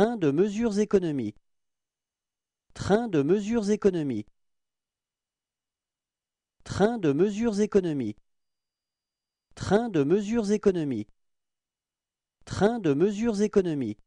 Train de mesures économiques. Train de mesures économiques. Train de mesures économiques. Train de mesures économiques. Train de mesures économiques.